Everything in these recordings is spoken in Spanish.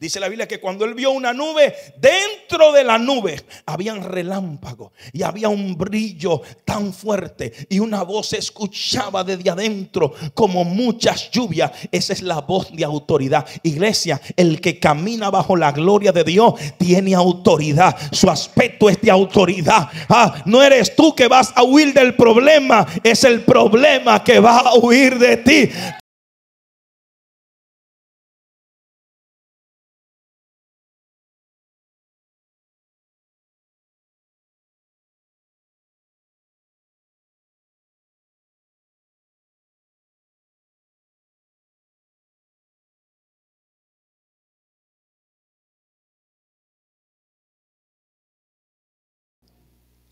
Dice la Biblia que cuando él vio una nube, dentro de la nube un relámpago y había un brillo tan fuerte y una voz se escuchaba desde adentro como muchas lluvias. Esa es la voz de autoridad. Iglesia, el que camina bajo la gloria de Dios tiene autoridad. Su aspecto es de autoridad. Ah, no eres tú que vas a huir del problema, es el problema que va a huir de ti.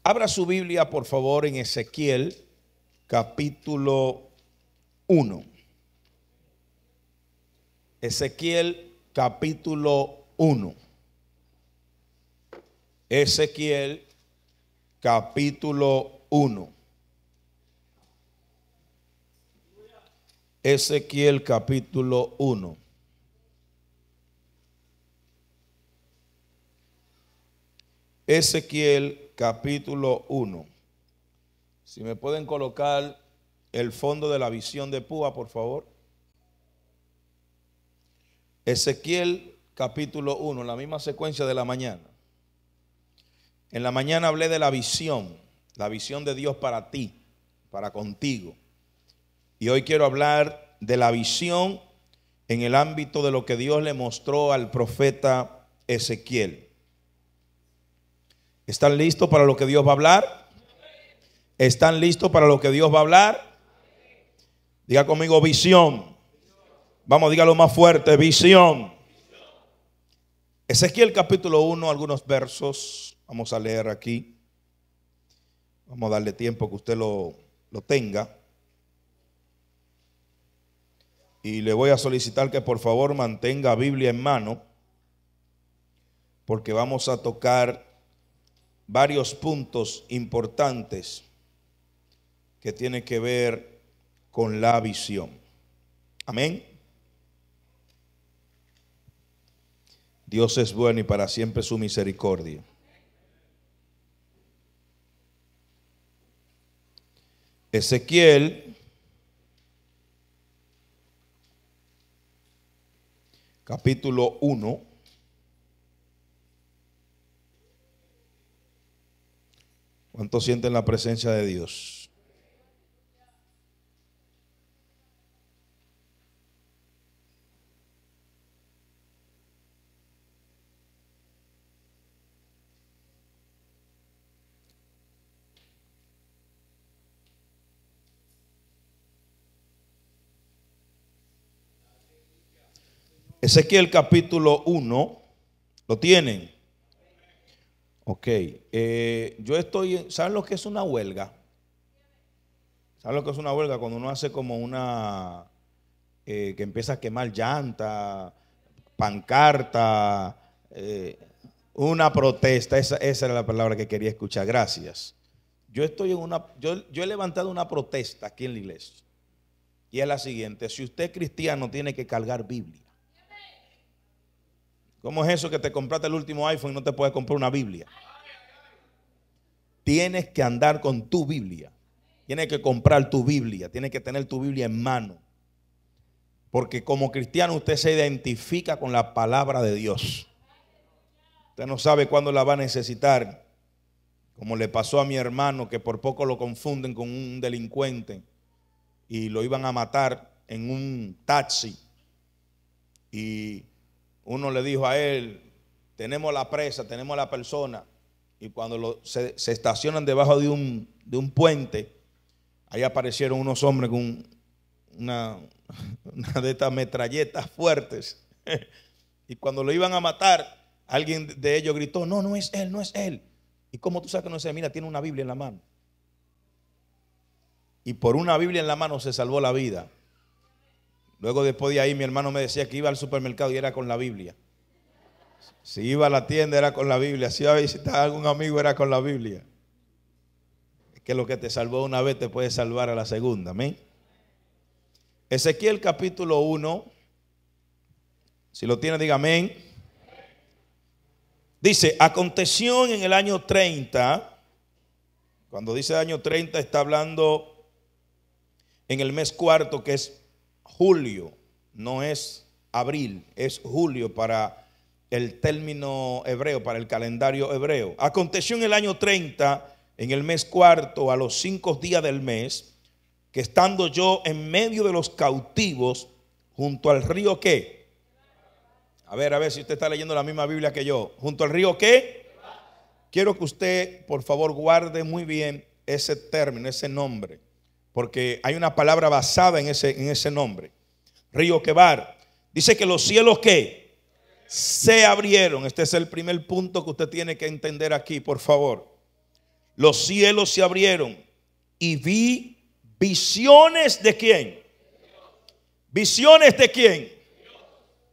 Abra su Biblia, por favor, en Ezequiel, capítulo 1. Ezequiel, capítulo 1. Ezequiel, capítulo 1. Ezequiel capítulo 1. Ezequiel capítulo 1. Si me pueden colocar el fondo de la visión de Púa, por favor. Ezequiel capítulo 1, la misma secuencia de la mañana. En la mañana hablé de la visión, la visión de Dios para ti, para contigo. Y hoy quiero hablar de la visión en el ámbito de lo que Dios le mostró al profeta Ezequiel. ¿Están listos para lo que Dios va a hablar? ¿Están listos para lo que Dios va a hablar? Diga conmigo visión. Vamos, dígalo más fuerte, visión. Ezequiel capítulo 1, algunos versos. Vamos a leer aquí. Vamos a darle tiempo que usted lo, tenga. Y le voy a solicitar que por favor mantenga Biblia en mano, porque vamos a tocar varios puntos importantes que tienen que ver con la visión. Amén. Dios es bueno y para siempre su misericordia. Ezequiel capítulo 1 ¿Cuántos sienten la presencia de Dios? Ezequiel capítulo 1, lo tienen. Ok, eh, yo estoy, ¿saben lo que es una huelga? ¿Saben lo que es una huelga? Cuando uno hace como una, eh, que empieza a quemar llanta, pancarta, eh, una protesta, esa, era la palabra que quería escuchar, gracias. Yo estoy en una, yo, yo he levantado una protesta aquí en la iglesia. Y es la siguiente, si usted es cristiano tiene que cargar Biblia. ¿Cómo es eso que te compraste el último iPhone y no te puedes comprar una Biblia? Tienes que andar con tu Biblia. Tienes que comprar tu Biblia. Tienes que tener tu Biblia en mano. Porque como cristiano usted se identifica con la palabra de Dios. Usted no sabe cuándo la va a necesitar. Como le pasó a mi hermano que por poco lo confunden con un delincuente y lo iban a matar en un taxi. Y uno le dijo a él, tenemos la presa, tenemos la persona. Y cuando se, estacionan debajo de un, puente, ahí aparecieron unos hombres con una, una de estas metralletas fuertes. y cuando lo iban a matar, alguien de ellos gritó, no, no es él, no es él. ¿Y como tú sabes que no es él? Mira, tiene una Biblia en la mano. Y por una Biblia en la mano se salvó la vida. Luego después de ahí mi hermano me decía que iba al supermercado y era con la Biblia. Si iba a la tienda era con la Biblia. Si iba a visitar a algún amigo era con la Biblia. Es que lo que te salvó una vez te puede salvar a la segunda. Amén. Ezequiel capítulo 1. Si lo tiene, diga amén. Dice, aconteció en el año 30. Cuando dice año 30 está hablando en el mes cuarto que es julio, no es abril, es julio para el término hebreo, para el calendario hebreo. Aconteció en el año 30, en el mes cuarto, a los cinco días del mes, que estando yo en medio de los cautivos, junto al río qué? A ver, a ver si usted está leyendo la misma Biblia que yo. ¿Junto al río qué? Quiero que usted, por favor, guarde muy bien ese término, ese nombre porque hay una palabra basada en ese, en ese nombre. Río Quebar. Dice que los cielos que se abrieron. Este es el primer punto que usted tiene que entender aquí, por favor. Los cielos se abrieron y vi visiones de quién. Visiones de quién.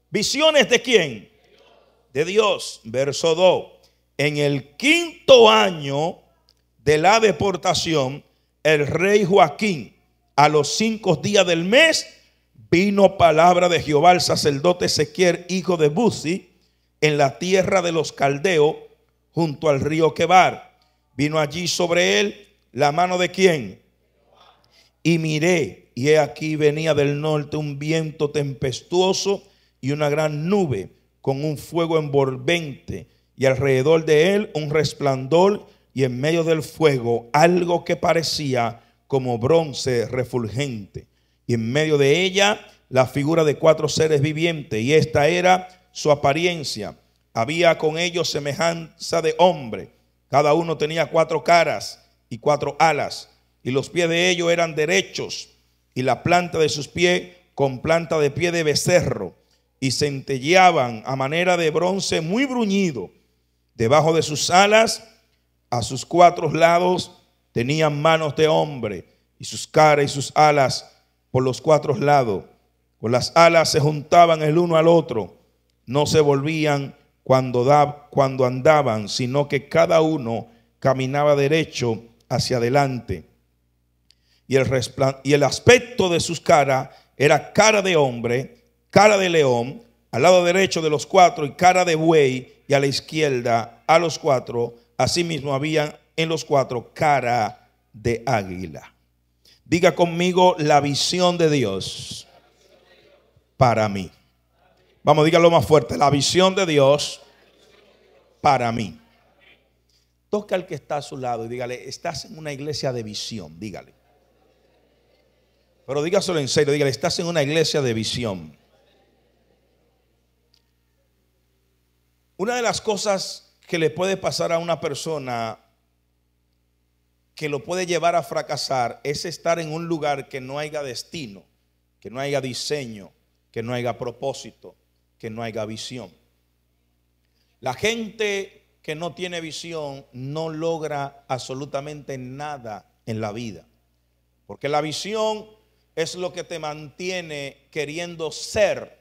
Visiones de quién. De Dios. Verso 2. En el quinto año de la deportación el rey Joaquín, a los cinco días del mes, vino palabra de Jehová el sacerdote Ezequiel, hijo de Buzi, en la tierra de los caldeos, junto al río Quebar. Vino allí sobre él la mano de quién. Y miré, y he aquí venía del norte un viento tempestuoso y una gran nube con un fuego envolvente, y alrededor de él un resplandor y en medio del fuego algo que parecía como bronce refulgente. Y en medio de ella la figura de cuatro seres vivientes, y esta era su apariencia. Había con ellos semejanza de hombre. Cada uno tenía cuatro caras y cuatro alas, y los pies de ellos eran derechos, y la planta de sus pies con planta de pie de becerro, y centelleaban a manera de bronce muy bruñido. Debajo de sus alas a sus cuatro lados tenían manos de hombre y sus caras y sus alas por los cuatro lados. Con las alas se juntaban el uno al otro. No se volvían cuando, cuando andaban, sino que cada uno caminaba derecho hacia adelante. Y el, y el aspecto de sus caras era cara de hombre, cara de león, al lado derecho de los cuatro y cara de buey, y a la izquierda a los cuatro Asimismo había en los cuatro cara de águila. Diga conmigo la visión de Dios para mí. Vamos, dígalo más fuerte. La visión de Dios para mí. Toca al que está a su lado y dígale, estás en una iglesia de visión, dígale. Pero dígaselo en serio, dígale, estás en una iglesia de visión. Una de las cosas que le puede pasar a una persona que lo puede llevar a fracasar es estar en un lugar que no haya destino, que no haya diseño, que no haya propósito, que no haya visión. La gente que no tiene visión no logra absolutamente nada en la vida, porque la visión es lo que te mantiene queriendo ser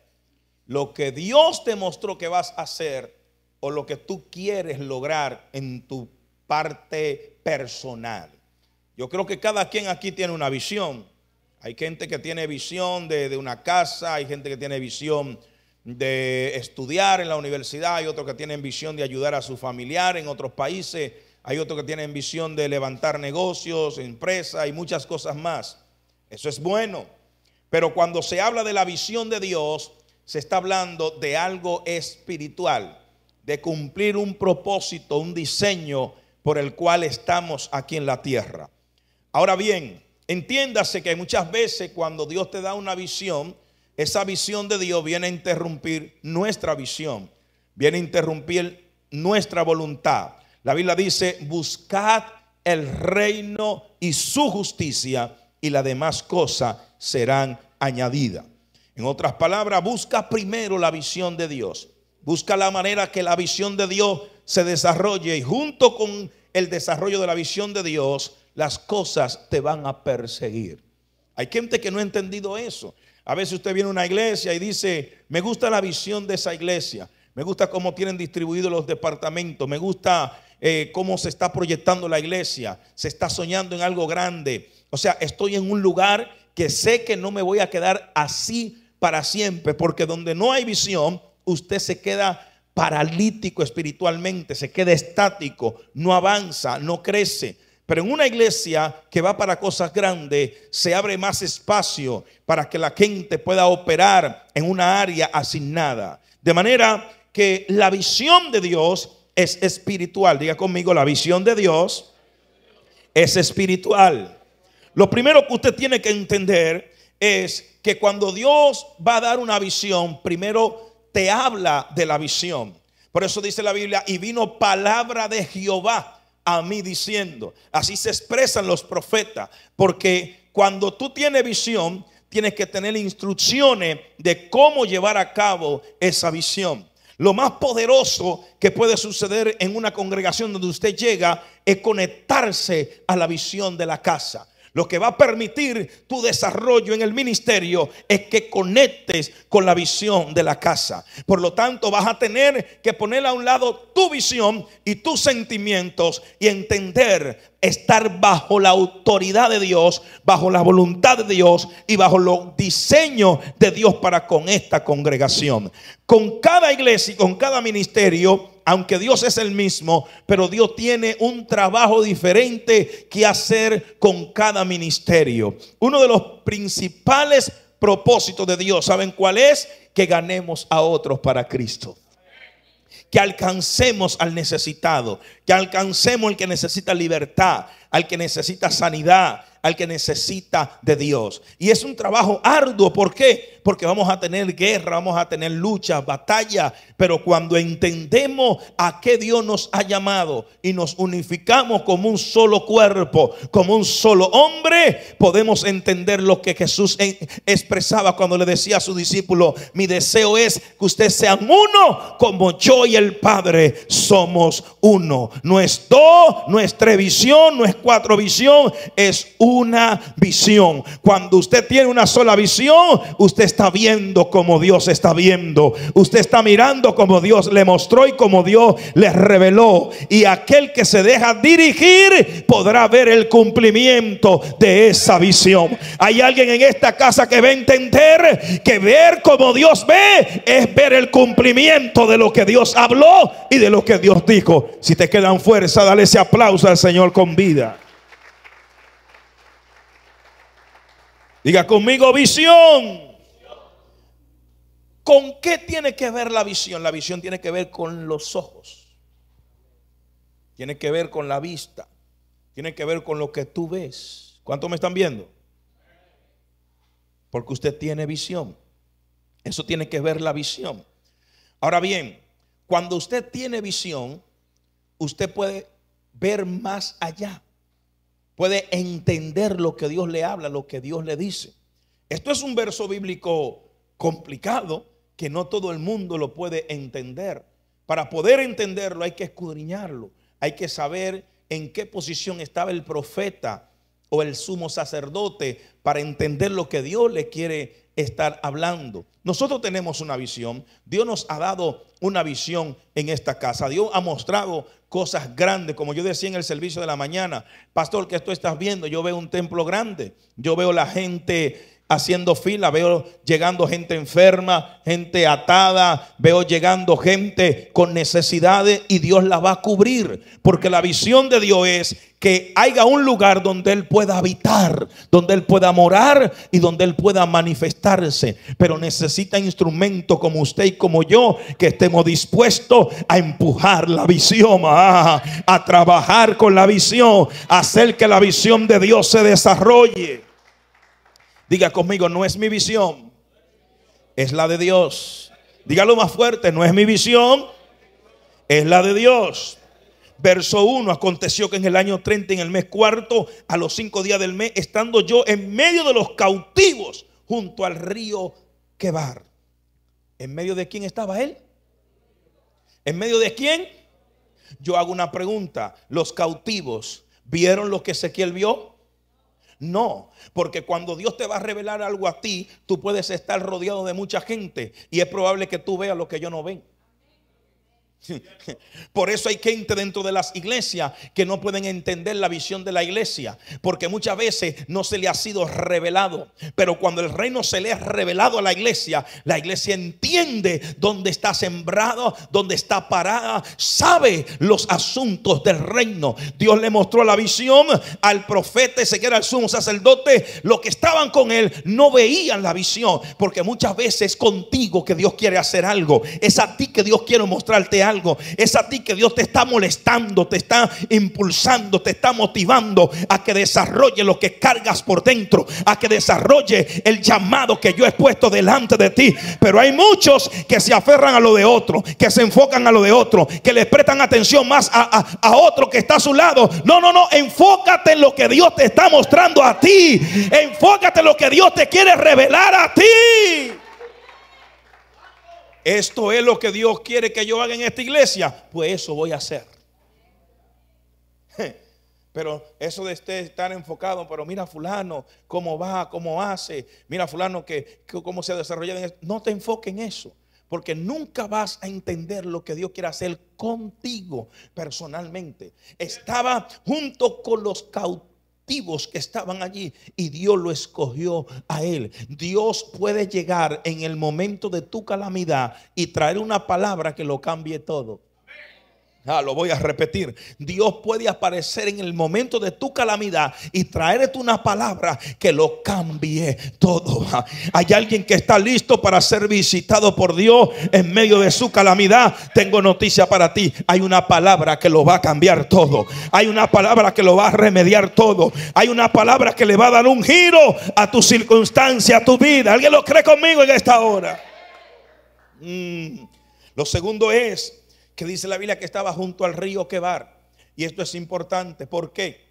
lo que Dios te mostró que vas a ser o lo que tú quieres lograr en tu parte personal. Yo creo que cada quien aquí tiene una visión. Hay gente que tiene visión de, una casa, hay gente que tiene visión de estudiar en la universidad, hay otro que tiene visión de ayudar a su familiar en otros países, hay otros que tienen visión de levantar negocios, empresas y muchas cosas más. Eso es bueno. Pero cuando se habla de la visión de Dios, se está hablando de algo espiritual de cumplir un propósito, un diseño por el cual estamos aquí en la tierra. Ahora bien, entiéndase que muchas veces cuando Dios te da una visión, esa visión de Dios viene a interrumpir nuestra visión, viene a interrumpir nuestra voluntad. La Biblia dice, buscad el reino y su justicia y las demás cosas serán añadidas. En otras palabras, busca primero la visión de Dios. Busca la manera que la visión de Dios se desarrolle y junto con el desarrollo de la visión de Dios, las cosas te van a perseguir. Hay gente que no ha entendido eso. A veces usted viene a una iglesia y dice, me gusta la visión de esa iglesia, me gusta cómo tienen distribuidos los departamentos, me gusta eh, cómo se está proyectando la iglesia, se está soñando en algo grande. O sea, estoy en un lugar que sé que no me voy a quedar así para siempre, porque donde no hay visión, usted se queda paralítico espiritualmente, se queda estático, no avanza, no crece. Pero en una iglesia que va para cosas grandes, se abre más espacio para que la gente pueda operar en una área asignada. De manera que la visión de Dios es espiritual. Diga conmigo, la visión de Dios es espiritual. Lo primero que usted tiene que entender es que cuando Dios va a dar una visión, primero te habla de la visión. Por eso dice la Biblia, y vino palabra de Jehová a mí diciendo, así se expresan los profetas, porque cuando tú tienes visión, tienes que tener instrucciones de cómo llevar a cabo esa visión. Lo más poderoso que puede suceder en una congregación donde usted llega es conectarse a la visión de la casa. Lo que va a permitir tu desarrollo en el ministerio es que conectes con la visión de la casa. Por lo tanto, vas a tener que poner a un lado tu visión y tus sentimientos y entender estar bajo la autoridad de Dios, bajo la voluntad de Dios y bajo los diseños de Dios para con esta congregación. Con cada iglesia y con cada ministerio, aunque Dios es el mismo, pero Dios tiene un trabajo diferente que hacer con cada ministerio. Uno de los principales propósitos de Dios, ¿saben cuál es? Que ganemos a otros para Cristo que alcancemos al necesitado, que alcancemos al que necesita libertad, al que necesita sanidad, al que necesita de Dios. Y es un trabajo arduo, ¿por qué? porque vamos a tener guerra, vamos a tener lucha batalla pero cuando entendemos a qué Dios nos ha llamado y nos unificamos como un solo cuerpo, como un solo hombre, podemos entender lo que Jesús expresaba cuando le decía a su discípulo, mi deseo es que ustedes sean uno como yo y el Padre somos uno. No es dos, no es tres visión, no es cuatro visión, es una visión. Cuando usted tiene una sola visión, usted está está viendo como Dios está viendo. Usted está mirando como Dios le mostró y como Dios le reveló. Y aquel que se deja dirigir podrá ver el cumplimiento de esa visión. Hay alguien en esta casa que va a entender que ver como Dios ve es ver el cumplimiento de lo que Dios habló y de lo que Dios dijo. Si te quedan fuerzas dale ese aplauso al Señor con vida. Diga conmigo visión. ¿Con qué tiene que ver la visión? La visión tiene que ver con los ojos. Tiene que ver con la vista. Tiene que ver con lo que tú ves. ¿Cuánto me están viendo? Porque usted tiene visión. Eso tiene que ver la visión. Ahora bien, cuando usted tiene visión, usted puede ver más allá. Puede entender lo que Dios le habla, lo que Dios le dice. Esto es un verso bíblico complicado, que no todo el mundo lo puede entender. Para poder entenderlo hay que escudriñarlo, hay que saber en qué posición estaba el profeta o el sumo sacerdote para entender lo que Dios le quiere estar hablando. Nosotros tenemos una visión, Dios nos ha dado una visión en esta casa, Dios ha mostrado cosas grandes, como yo decía en el servicio de la mañana, pastor, que tú estás viendo? Yo veo un templo grande, yo veo la gente haciendo fila, veo llegando gente enferma, gente atada, veo llegando gente con necesidades y Dios la va a cubrir, porque la visión de Dios es que haya un lugar donde Él pueda habitar, donde Él pueda morar y donde Él pueda manifestarse. Pero necesita instrumentos como usted y como yo que estemos dispuestos a empujar la visión, a, ah, a trabajar con la visión, a hacer que la visión de Dios se desarrolle. Diga conmigo, no es mi visión, es la de Dios. Dígalo más fuerte, no es mi visión, es la de Dios. Verso 1, aconteció que en el año 30, en el mes cuarto, a los cinco días del mes, estando yo en medio de los cautivos, junto al río Quebar. ¿En medio de quién estaba él? ¿En medio de quién? Yo hago una pregunta. ¿Los cautivos vieron lo que Ezequiel vio? No, porque cuando Dios te va a revelar algo a ti, tú puedes estar rodeado de mucha gente y es probable que tú veas lo que yo no ven. Por eso hay gente dentro de las iglesias que no pueden entender la visión de la iglesia, porque muchas veces no se le ha sido revelado. Pero cuando el reino se le ha revelado a la iglesia, la iglesia entiende dónde está sembrado, dónde está parada, sabe los asuntos del reino. Dios le mostró la visión al profeta era el sumo sacerdote. Los que estaban con él no veían la visión, porque muchas veces es contigo que Dios quiere hacer algo, es a ti que Dios quiere mostrarte algo algo. Es a ti que Dios te está molestando, te está impulsando, te está motivando a que desarrolle lo que cargas por dentro, a que desarrolle el llamado que yo he puesto delante de ti. Pero hay muchos que se aferran a lo de otro, que se enfocan a lo de otro, que le prestan atención más a, a otro que está a su lado. No, no, no, enfócate en lo que Dios te está mostrando a ti. Enfócate en lo que Dios te quiere revelar a ti esto es lo que Dios quiere que yo haga en esta iglesia, pues eso voy a hacer. Pero eso de este estar enfocado, pero mira fulano, cómo va, cómo hace, mira fulano que, cómo se ha desarrollado No te enfoques en eso, porque nunca vas a entender lo que Dios quiere hacer contigo personalmente. Estaba junto con los cautivos que estaban allí y Dios lo escogió a él. Dios puede llegar en el momento de tu calamidad y traer una palabra que lo cambie todo. Ah, lo voy a repetir. Dios puede aparecer en el momento de tu calamidad y traerte una palabra que lo cambie todo. Hay alguien que está listo para ser visitado por Dios en medio de su calamidad. Tengo noticia para ti. Hay una palabra que lo va a cambiar todo. Hay una palabra que lo va a remediar todo. Hay una palabra que le va a dar un giro a tu circunstancia, a tu vida. ¿Alguien lo cree conmigo en esta hora? Mm. Lo segundo es que dice la Biblia que estaba junto al río Quebar. Y esto es importante. ¿Por qué?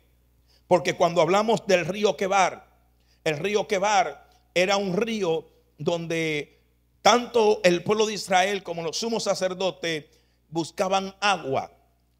Porque cuando hablamos del río Quebar, el río Quebar era un río donde tanto el pueblo de Israel como los sumos sacerdotes buscaban agua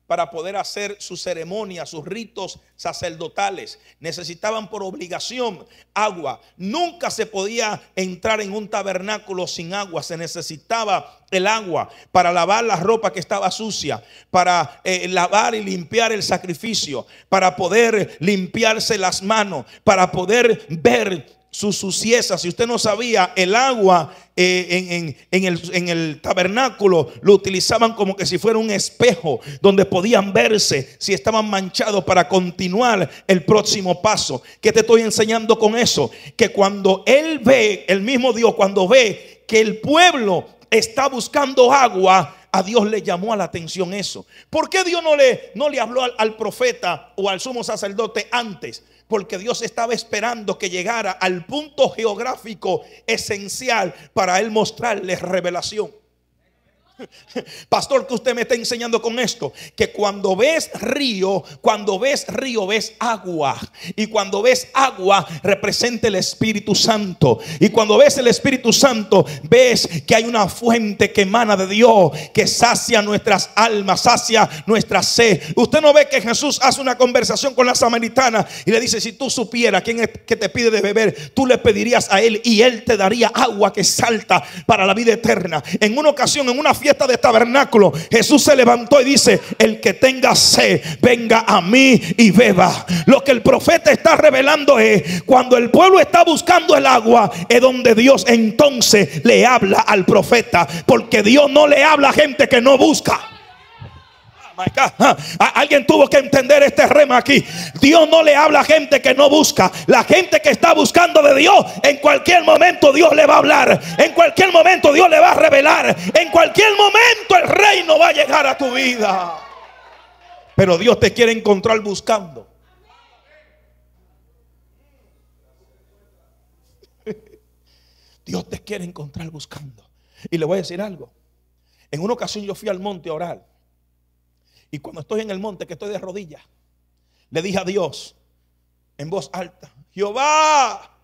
para poder hacer sus ceremonias, sus ritos sacerdotales. Necesitaban por obligación agua. Nunca se podía entrar en un tabernáculo sin agua. Se necesitaba el agua para lavar la ropa que estaba sucia, para eh, lavar y limpiar el sacrificio, para poder limpiarse las manos, para poder ver su sucieza. Si usted no sabía, el agua eh, en, el, tabernáculo lo utilizaban como que si fuera un espejo donde podían verse si estaban manchados para continuar el próximo paso. ¿Qué te estoy enseñando con eso? Que cuando Él ve, el mismo Dios, cuando ve que el pueblo está buscando agua, a Dios le llamó a la atención eso. ¿Por qué Dios no le, no le habló al profeta o al sumo sacerdote antes? porque Dios estaba esperando que llegara al punto geográfico esencial para él mostrarles revelación. Pastor, que usted me está enseñando con esto, que cuando ves río, cuando ves río ves agua, y cuando ves agua representa el Espíritu Santo, y cuando ves el Espíritu Santo ves que hay una fuente que emana de Dios, que sacia nuestras almas, sacia nuestra sed. Usted no ve que Jesús hace una conversación con la samaritana y le dice, si tú supieras quién es que te pide de beber, tú le pedirías a él y él te daría agua que salta para la vida eterna. En una ocasión, en una fiesta fiesta de tabernáculo, Jesús se levantó y dice, el que tenga sed, venga a mí y beba. Lo que el profeta está revelando es, cuando el pueblo está buscando el agua, es donde Dios entonces le habla al profeta, porque Dios no le habla a gente que no busca. Alguien tuvo que entender este rema aquí. Dios no le habla a gente que no busca. La gente que está buscando de Dios, en cualquier momento Dios le va a hablar. En cualquier momento Dios le va a revelar. En cualquier momento el reino va a llegar a tu vida. Pero Dios te quiere encontrar buscando. Dios te quiere encontrar buscando. Y le voy a decir algo. En una ocasión yo fui al monte a orar. Y cuando estoy en el monte, que estoy de rodillas, le dije a Dios en voz alta, Jehová,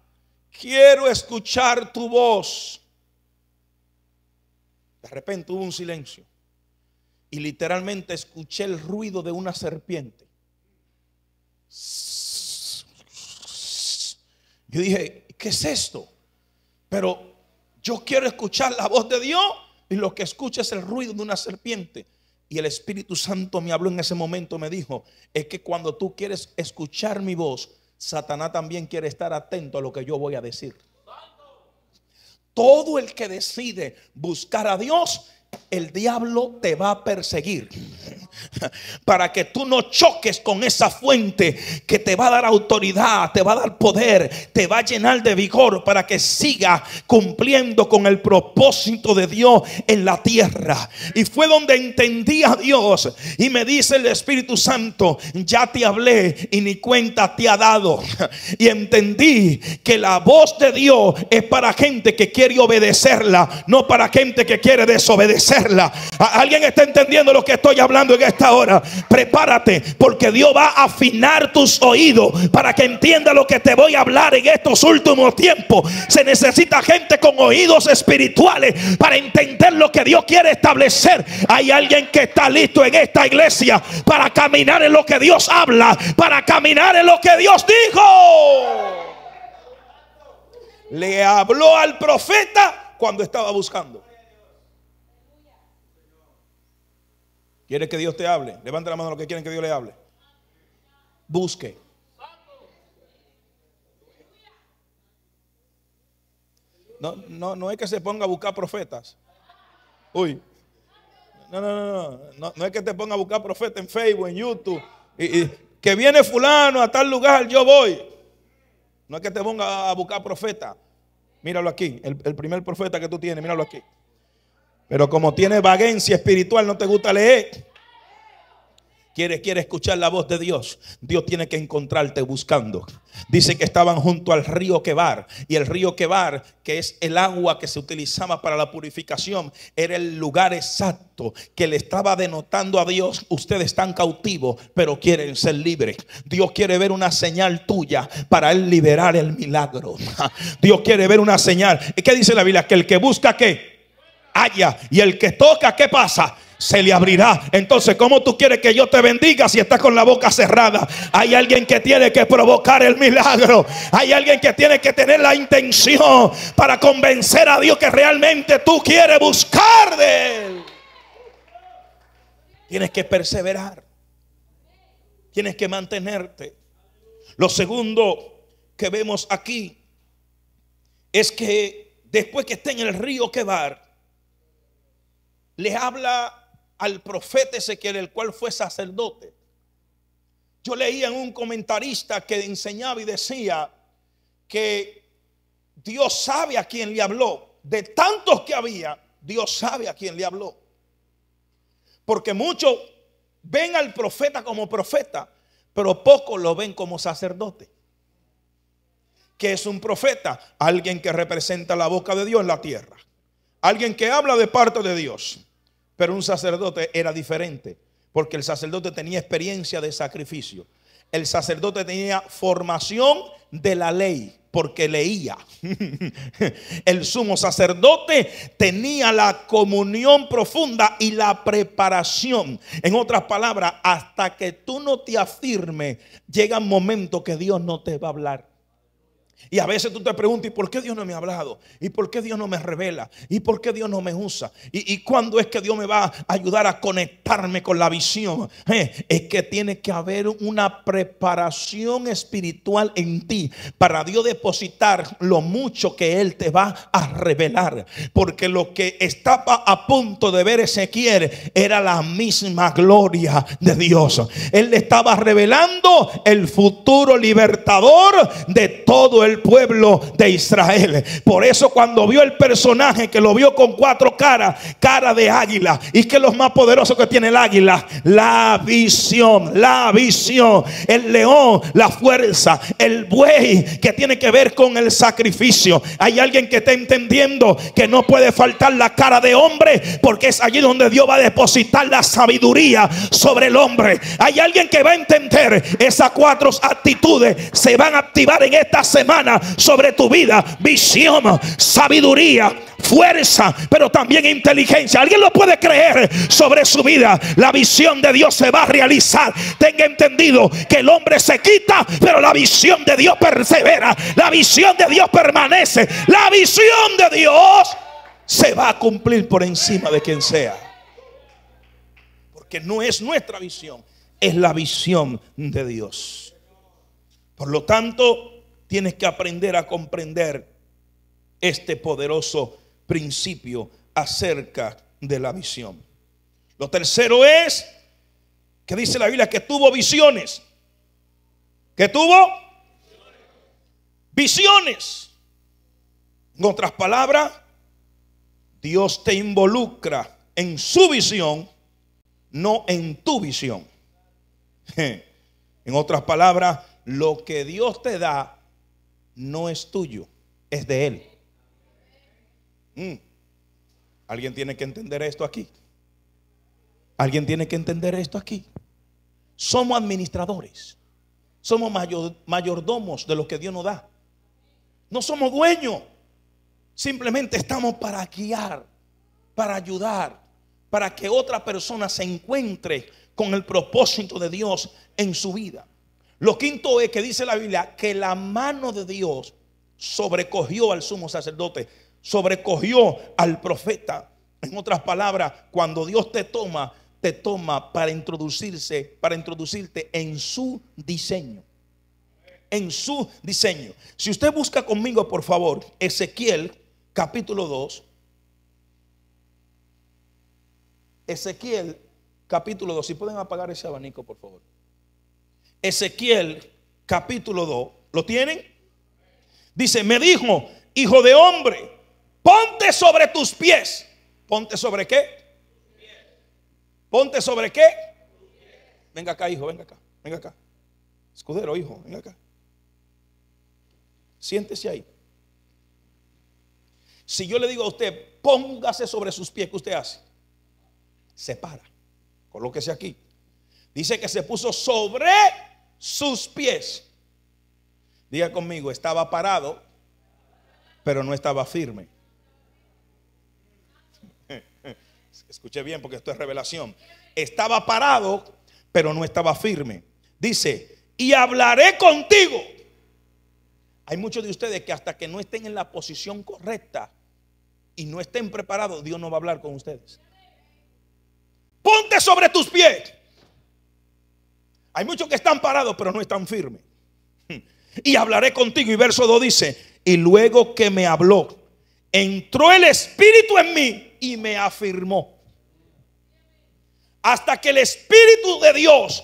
quiero escuchar tu voz. De repente hubo un silencio y literalmente escuché el ruido de una serpiente. Yo dije, ¿qué es esto? Pero yo quiero escuchar la voz de Dios y lo que escucho es el ruido de una serpiente. Y el Espíritu Santo me habló en ese momento, me dijo, es que cuando tú quieres escuchar mi voz, Satanás también quiere estar atento a lo que yo voy a decir. Todo el que decide buscar a Dios el diablo te va a perseguir para que tú no choques con esa fuente que te va a dar autoridad, te va a dar poder, te va a llenar de vigor para que siga cumpliendo con el propósito de Dios en la tierra. Y fue donde entendí a Dios y me dice el Espíritu Santo, ya te hablé y ni cuenta te ha dado. Y entendí que la voz de Dios es para gente que quiere obedecerla, no para gente que quiere desobedecerla ¿Alguien está entendiendo lo que estoy hablando en esta hora? Prepárate porque Dios va a afinar tus oídos para que entienda lo que te voy a hablar en estos últimos tiempos. Se necesita gente con oídos espirituales para entender lo que Dios quiere establecer. Hay alguien que está listo en esta iglesia para caminar en lo que Dios habla, para caminar en lo que Dios dijo. Le habló al profeta cuando estaba buscando. ¿Quieres que Dios te hable? Levanta la mano a los que quieren que Dios le hable. Busque. No, no, no es que se ponga a buscar profetas. Uy. No, no, no, no. No, es que te ponga a buscar profetas en Facebook, en YouTube. Y, que viene fulano a tal lugar, yo voy. No es que te ponga a buscar profeta. Míralo aquí. El, el primer profeta que tú tienes, míralo aquí. Pero como tiene vagencia espiritual, no te gusta leer. Quiere, quiere escuchar la voz de Dios. Dios tiene que encontrarte buscando. Dice que estaban junto al río Quebar. Y el río Quebar, que es el agua que se utilizaba para la purificación, era el lugar exacto que le estaba denotando a Dios. Ustedes están cautivos, pero quieren ser libres. Dios quiere ver una señal tuya para él liberar el milagro. Dios quiere ver una señal. ¿Y ¿Qué dice la Biblia? Que el que busca qué? haya. Y el que toca, ¿qué pasa? se le abrirá. Entonces, ¿cómo tú quieres que yo te bendiga si estás con la boca cerrada? Hay alguien que tiene que provocar el milagro. Hay alguien que tiene que tener la intención para convencer a Dios que realmente tú quieres buscar de Él. Tienes que perseverar. Tienes que mantenerte. Lo segundo que vemos aquí es que después que esté en el río Quebar, le habla al profeta Ezequiel, el cual fue sacerdote. Yo leía en un comentarista que enseñaba y decía que Dios sabe a quién le habló. De tantos que había, Dios sabe a quién le habló. Porque muchos ven al profeta como profeta, pero pocos lo ven como sacerdote. Que es un profeta, alguien que representa la boca de Dios en la tierra alguien que habla de parte de Dios. Pero un sacerdote era diferente, porque el sacerdote tenía experiencia de sacrificio. El sacerdote tenía formación de la ley, porque leía. El sumo sacerdote tenía la comunión profunda y la preparación. En otras palabras, hasta que tú no te afirmes, llega un momento que Dios no te va a hablar. Y a veces tú te preguntas, ¿y por qué Dios no me ha hablado? ¿Y por qué Dios no me revela? ¿Y por qué Dios no me usa? ¿Y, y cuándo es que Dios me va a ayudar a conectarme con la visión? Eh, es que tiene que haber una preparación espiritual en ti para Dios depositar lo mucho que Él te va a revelar. Porque lo que estaba a punto de ver Ezequiel era la misma gloria de Dios. Él le estaba revelando el futuro libertador de todo el pueblo de Israel. Por eso cuando vio el personaje que lo vio con cuatro caras, cara de águila, y que los más poderosos que tiene el águila, la visión, la visión, el león, la fuerza, el buey que tiene que ver con el sacrificio. Hay alguien que está entendiendo que no puede faltar la cara de hombre porque es allí donde Dios va a depositar la sabiduría sobre el hombre. Hay alguien que va a entender esas cuatro actitudes se van a activar en esta semana sobre tu vida. Visión, sabiduría, fuerza, pero también inteligencia. ¿Alguien lo puede creer sobre su vida? La visión de Dios se va a realizar. Tenga entendido que el hombre se quita, pero la visión de Dios persevera. La visión de Dios permanece. La visión de Dios se va a cumplir por encima de quien sea. Porque no es nuestra visión, es la visión de Dios. Por lo tanto, Tienes que aprender a comprender este poderoso principio acerca de la visión. Lo tercero es que dice la Biblia que tuvo visiones. ¿Qué tuvo? Visiones. En otras palabras, Dios te involucra en su visión, no en tu visión. En otras palabras, lo que Dios te da no es tuyo, es de Él. Mm. ¿Alguien tiene que entender esto aquí? ¿Alguien tiene que entender esto aquí? Somos administradores. Somos mayordomos de lo que Dios nos da. No somos dueños. Simplemente estamos para guiar, para ayudar, para que otra persona se encuentre con el propósito de Dios en su vida. Lo quinto es que dice la Biblia que la mano de Dios sobrecogió al sumo sacerdote, sobrecogió al profeta. En otras palabras, cuando Dios te toma, te toma para introducirse, para introducirte en su diseño. En su diseño. Si usted busca conmigo, por favor, Ezequiel capítulo 2. Ezequiel capítulo 2. Si pueden apagar ese abanico, por favor. Ezequiel capítulo 2. ¿Lo tienen? Dice, me dijo, hijo de hombre, ponte sobre tus pies. ¿Ponte sobre qué? ¿Ponte sobre qué? Venga acá, hijo, venga acá, venga acá. Escudero, hijo, venga acá. Siéntese ahí. Si yo le digo a usted, póngase sobre sus pies, ¿qué usted hace? Se para. Colóquese aquí. Dice que se puso sobre sus pies. Diga conmigo, estaba parado, pero no estaba firme. Escuche bien porque esto es revelación. Estaba parado, pero no estaba firme. Dice, y hablaré contigo. Hay muchos de ustedes que hasta que no estén en la posición correcta y no estén preparados, Dios no va a hablar con ustedes. Ponte sobre tus pies. Hay muchos que están parados, pero no están firmes. Y hablaré contigo. Y verso 2 dice, y luego que me habló, entró el Espíritu en mí y me afirmó. Hasta que el Espíritu de Dios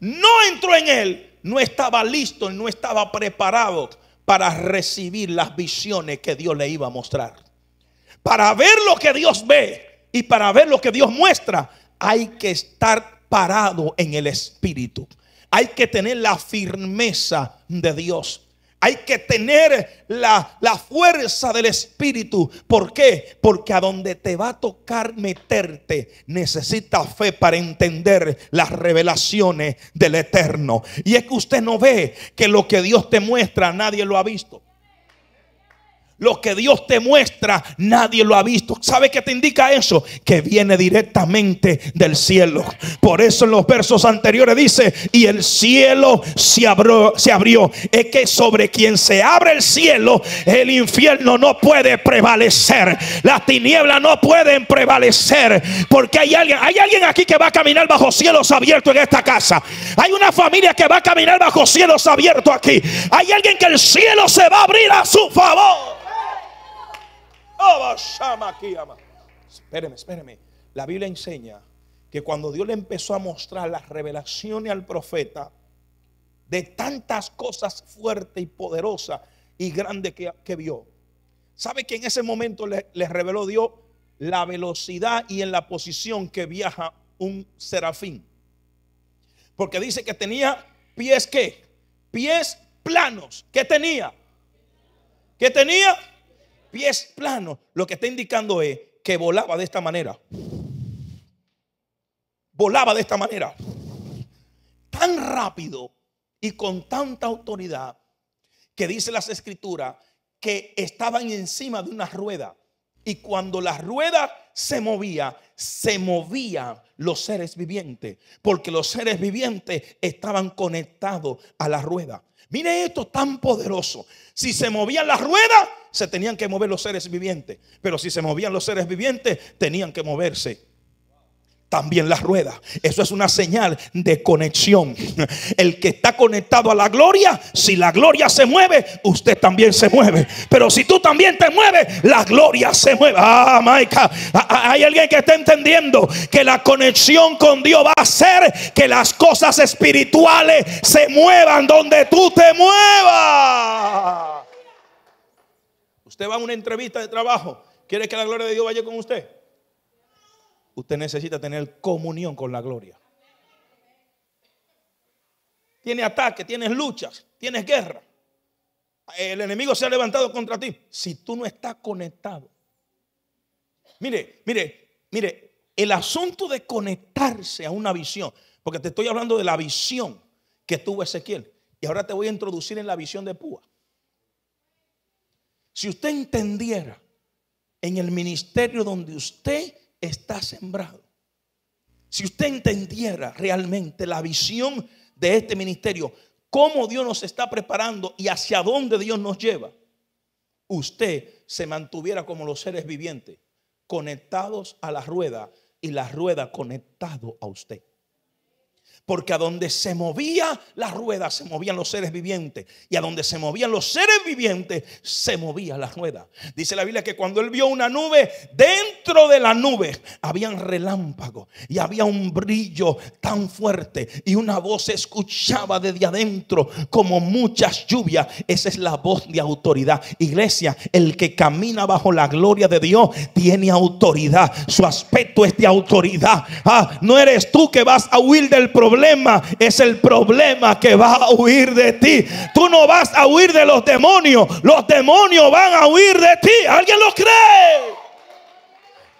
no entró en él, no estaba listo, no estaba preparado para recibir las visiones que Dios le iba a mostrar. Para ver lo que Dios ve y para ver lo que Dios muestra, hay que estar parado en el Espíritu. Hay que tener la firmeza de Dios. Hay que tener la, fuerza del Espíritu. ¿Por qué? Porque a donde te va a tocar meterte, necesita fe para entender las revelaciones del Eterno. Y es que usted no ve que lo que Dios te muestra, nadie lo ha visto. Lo que Dios te muestra, nadie lo ha visto. ¿Sabe qué te indica eso? Que viene directamente del cielo. Por eso en los versos anteriores dice, y el cielo se abrió. Se abrió. Es que sobre quien se abre el cielo, el infierno no puede prevalecer. Las tinieblas no pueden prevalecer. Porque hay alguien, hay alguien aquí que va a caminar bajo cielos abiertos en esta casa. Hay una familia que va a caminar bajo cielos abiertos aquí. Hay alguien que el cielo se va a abrir a su favor. Espéreme, espéreme. La Biblia enseña que cuando Dios le empezó a mostrar las revelaciones al profeta de tantas cosas fuertes y poderosas y grandes que, vio, ¿sabe que en ese momento le, reveló Dios la velocidad y en la posición que viaja un serafín? Porque dice que tenía pies que, pies planos. ¿Qué tenía? ¿Qué tenía? pies planos, lo que está indicando es que volaba de esta manera. Volaba de esta manera. Tan rápido y con tanta autoridad que dice las escrituras que estaban encima de una rueda. Y cuando la rueda se movía, se movían los seres vivientes, porque los seres vivientes estaban conectados a la rueda. Mire esto tan poderoso. Si se movían las ruedas, se tenían que mover los seres vivientes. Pero si se movían los seres vivientes, tenían que moverse también la ruedas. Eso es una señal de conexión. El que está conectado a la gloria, si la gloria se mueve, usted también se mueve. Pero si tú también te mueves, la gloria se mueve. Ah, ah, ah, hay alguien que está entendiendo que la conexión con Dios va a hacer que las cosas espirituales se muevan donde tú te muevas. Usted va a una entrevista de trabajo, quiere que la gloria de Dios vaya con usted usted necesita tener comunión con la gloria. Tiene ataque tienes luchas, tienes guerra. El enemigo se ha levantado contra ti. Si tú no estás conectado. Mire, mire, mire, el asunto de conectarse a una visión, porque te estoy hablando de la visión que tuvo Ezequiel, y ahora te voy a introducir en la visión de Púa. Si usted entendiera en el ministerio donde usted está sembrado. Si usted entendiera realmente la visión de este ministerio, cómo Dios nos está preparando y hacia dónde Dios nos lleva, usted se mantuviera como los seres vivientes, conectados a la rueda y la rueda conectado a usted porque a donde se movía la rueda, se movían los seres vivientes. Y a donde se movían los seres vivientes, se movía la rueda. Dice la Biblia que cuando él vio una nube, dentro de la nube habían relámpago y había un brillo tan fuerte y una voz se escuchaba desde adentro como muchas lluvias. Esa es la voz de autoridad. Iglesia, el que camina bajo la gloria de Dios tiene autoridad. Su aspecto es de autoridad. Ah, no eres tú que vas a huir del problema es el problema que va a huir de ti. Tú no vas a huir de los demonios. Los demonios van a huir de ti. ¿Alguien lo cree?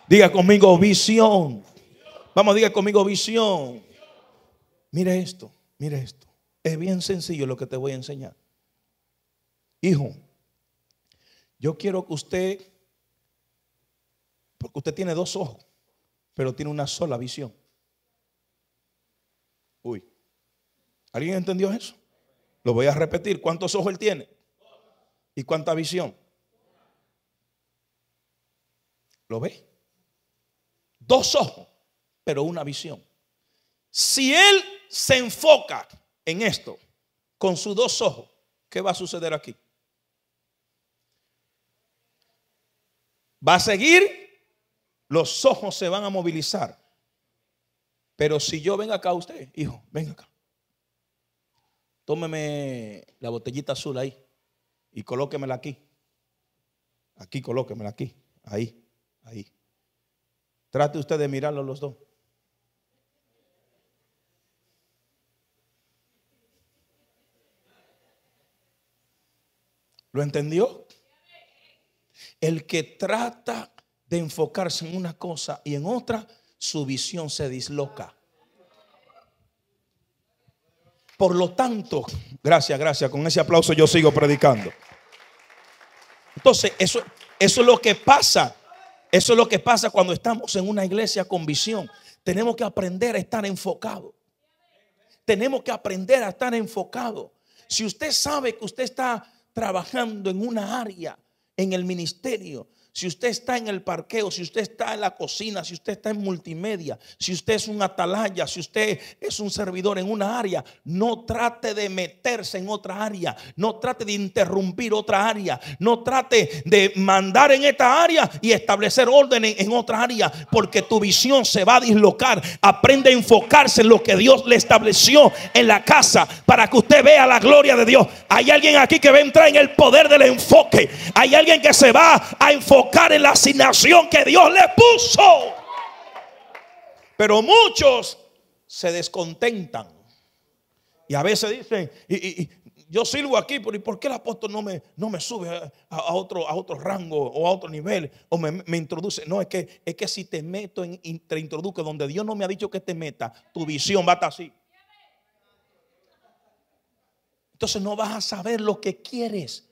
Diga conmigo visión. Vamos, diga conmigo visión. Mire esto, mire esto. Es bien sencillo lo que te voy a enseñar. Hijo, yo quiero que usted, porque usted tiene dos ojos, pero tiene una sola visión. ¿Alguien entendió eso? Lo voy a repetir. ¿Cuántos ojos él tiene? ¿Y cuánta visión? ¿Lo ve? Dos ojos, pero una visión. Si él se enfoca en esto con sus dos ojos, ¿qué va a suceder aquí? Va a seguir, los ojos se van a movilizar. Pero si yo vengo acá a usted, hijo, venga acá tómeme la botellita azul ahí y colóquemela aquí. Aquí, colóquemela aquí. Ahí, ahí. Trate usted de mirarlo los dos. ¿Lo entendió? El que trata de enfocarse en una cosa y en otra, su visión se disloca. Por lo tanto, gracias, gracias, con ese aplauso yo sigo predicando. Entonces, eso, eso es lo que pasa. Eso es lo que pasa cuando estamos en una iglesia con visión. Tenemos que aprender a estar enfocado, Tenemos que aprender a estar enfocado. Si usted sabe que usted está trabajando en una área, en el ministerio, si usted está en el parqueo, si usted está en la cocina, si usted está en multimedia, si usted es un atalaya, si usted es un servidor en una área, no trate de meterse en otra área, no trate de interrumpir otra área, no trate de mandar en esta área y establecer orden en, otra área, porque tu visión se va a dislocar. Aprende a enfocarse en lo que Dios le estableció en la casa para que usted vea la gloria de Dios. Hay alguien aquí que va a entrar en el poder del enfoque. Hay alguien que se va a enfocar en la asignación que Dios le puso. Pero muchos se descontentan. Y a veces dicen, y, yo sirvo aquí, pero ¿y por qué el apóstol no me, no me sube a, otro, a otro rango o a otro nivel? O me, introduce. No, es que, es que si te meto, en, te introduzco donde Dios no me ha dicho que te meta, tu visión va a estar así. Entonces no vas a saber lo que quieres.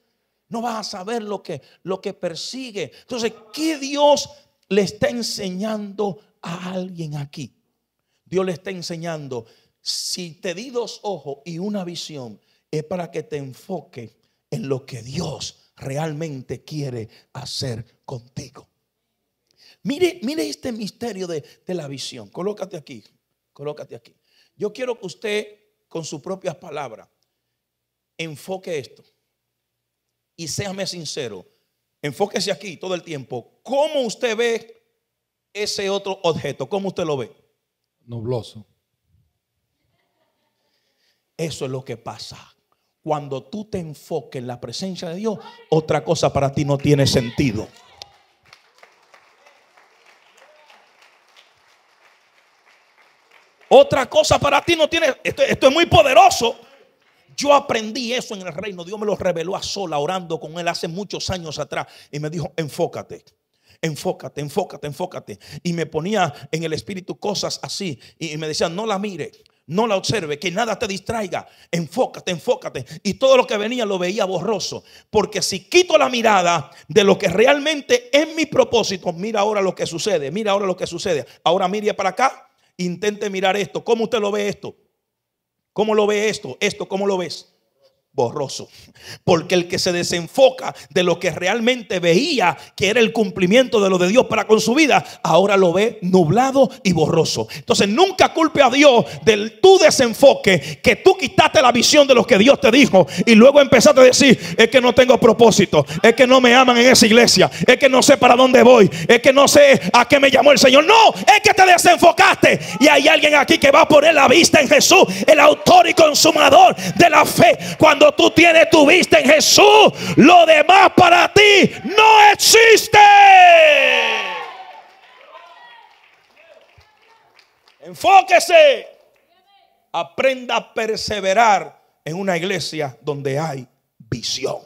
No vas a saber lo que, lo que persigue. Entonces, ¿qué Dios le está enseñando a alguien aquí? Dios le está enseñando, si te di dos ojos y una visión, es para que te enfoque en lo que Dios realmente quiere hacer contigo. Mire, mire este misterio de, de la visión. Colócate aquí, colócate aquí. Yo quiero que usted, con sus propias palabras, enfoque esto y séame sincero. Enfóquese aquí todo el tiempo. ¿Cómo usted ve ese otro objeto? ¿Cómo usted lo ve? Nubloso. Eso es lo que pasa. Cuando tú te enfoques en la presencia de Dios, otra cosa para ti no tiene sentido. Otra cosa para ti no tiene... esto es muy poderoso. Yo aprendí eso en el reino. Dios me lo reveló a sola orando con él hace muchos años atrás. Y me dijo, enfócate enfócate, enfócate, enfócate. Y me ponía en el espíritu cosas así. Y me decía no la mire, no la observe, que nada te distraiga. Enfócate, enfócate. Y todo lo que venía lo veía borroso. Porque si quito la mirada de lo que realmente es mi propósito, mira ahora lo que sucede, mira ahora lo que sucede. Ahora mire para acá, intente mirar esto. ¿Cómo usted lo ve esto? ¿Cómo lo ve esto? ¿Esto cómo lo ves? borroso. Porque el que se desenfoca de lo que realmente veía que era el cumplimiento de lo de Dios para con su vida, ahora lo ve nublado y borroso. Entonces nunca culpe a Dios del tu desenfoque, que tú quitaste la visión de lo que Dios te dijo y luego empezaste a decir, es que no tengo propósito, es que no me aman en esa iglesia, es que no sé para dónde voy, es que no sé a qué me llamó el Señor. No, es que te desenfocaste. Y hay alguien aquí que va a poner la vista en Jesús, el autor y consumador de la fe. Cuando tú tienes tu vista en Jesús, lo demás para ti no existe. Enfóquese. Aprenda a perseverar en una iglesia donde hay visión.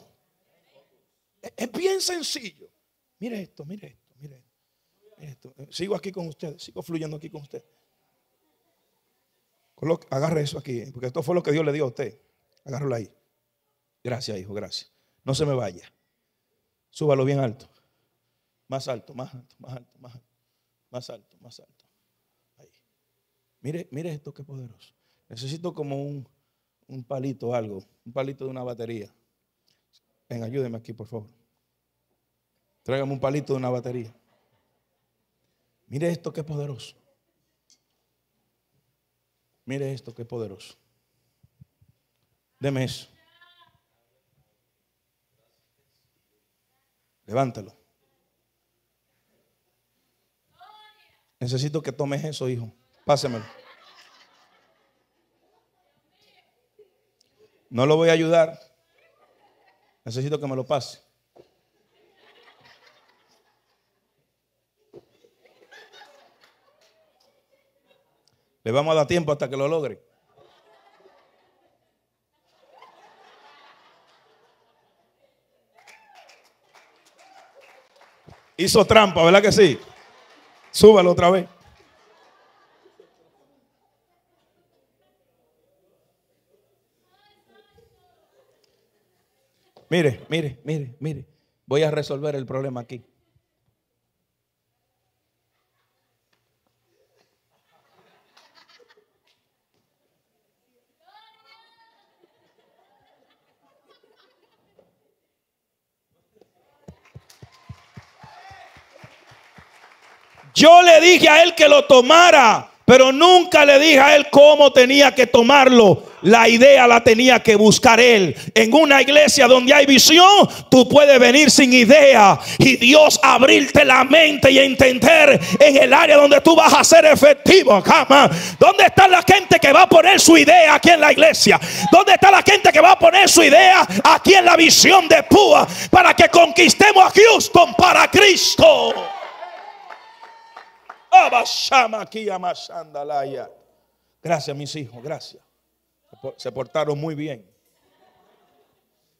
Es bien sencillo. Mire esto, mire esto, mire esto. Eh, sigo aquí con ustedes, sigo fluyendo aquí con ustedes. Agarre eso aquí, eh, porque esto fue lo que Dios le dio a usted. Agárralo ahí. Gracias, hijo, gracias. No se me vaya. Súbalo bien alto. Más alto, más alto, más alto, más alto. Más alto, más alto. Ahí. Mire, mire esto qué poderoso. Necesito como un, un palito, algo. Un palito de una batería. Ven, ayúdeme aquí, por favor. Tráigame un palito de una batería. Mire esto qué poderoso. Mire esto qué poderoso. Deme eso. Levántalo. Necesito que tomes eso, hijo. Pásemelo. No lo voy a ayudar. Necesito que me lo pase. Le vamos a dar tiempo hasta que lo logre. Hizo trampa, ¿verdad que sí? Súbalo otra vez. Mire, mire, mire, mire. Voy a resolver el problema aquí. Yo le dije a él que lo tomara, pero nunca le dije a él cómo tenía que tomarlo. La idea la tenía que buscar él. En una iglesia donde hay visión, tú puedes venir sin idea y Dios abrirte la mente y entender en el área donde tú vas a ser efectivo. jamás. ¿Dónde está la gente que va a poner su idea aquí en la iglesia? ¿Dónde está la gente que va a poner su idea aquí en la visión de Púa para que conquistemos a Houston para Cristo? Gracias, mis hijos, gracias. Se portaron muy bien.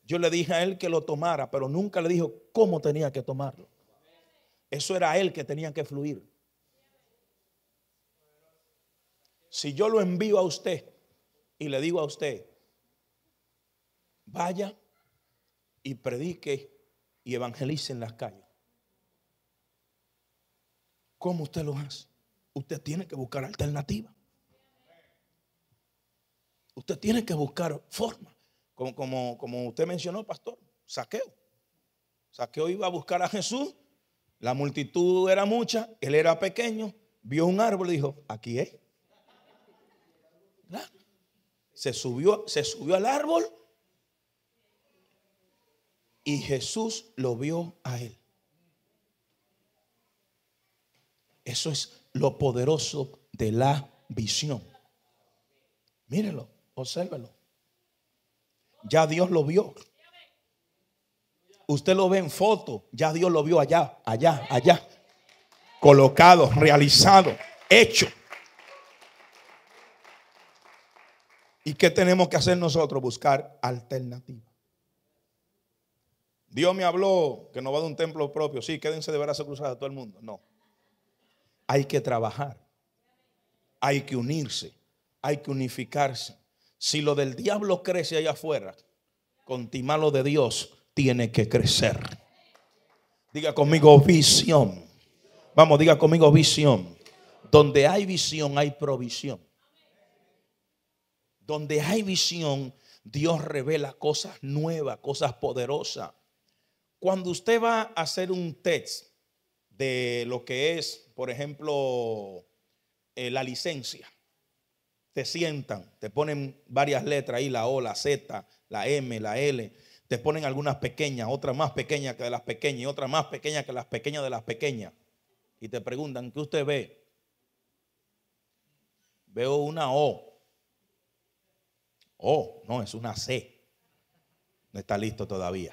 Yo le dije a él que lo tomara, pero nunca le dijo cómo tenía que tomarlo. Eso era él que tenía que fluir. Si yo lo envío a usted y le digo a usted, vaya y predique y evangelice en las calles. ¿Cómo usted lo hace? Usted tiene que buscar alternativa. Usted tiene que buscar forma. Como, como, como usted mencionó, pastor, saqueo. Saqueo iba a buscar a Jesús. La multitud era mucha, él era pequeño, vio un árbol y dijo, aquí es. Se subió, se subió al árbol y Jesús lo vio a él. Eso es lo poderoso de la visión. Mírelo, obsérvelo. Ya Dios lo vio. Usted lo ve en foto, ya Dios lo vio allá, allá, allá. Colocado, realizado, hecho. ¿Y qué tenemos que hacer nosotros? Buscar alternativa. Dios me habló que no va de un templo propio. Sí, quédense de brazos cruzados a todo el mundo. No hay que trabajar, hay que unirse, hay que unificarse. Si lo del diablo crece allá afuera, con malo de Dios tiene que crecer. Diga conmigo visión. Vamos, diga conmigo visión. Donde hay visión hay provisión. Donde hay visión, Dios revela cosas nuevas, cosas poderosas. Cuando usted va a hacer un test de lo que es, por ejemplo, eh, la licencia. Te sientan, te ponen varias letras ahí, la O, la Z, la M, la L. Te ponen algunas pequeñas, otras más pequeñas que las pequeñas y otras más pequeñas que las pequeñas de las pequeñas. Y te preguntan, ¿qué usted ve? Veo una O. O, no, es una C. No está listo todavía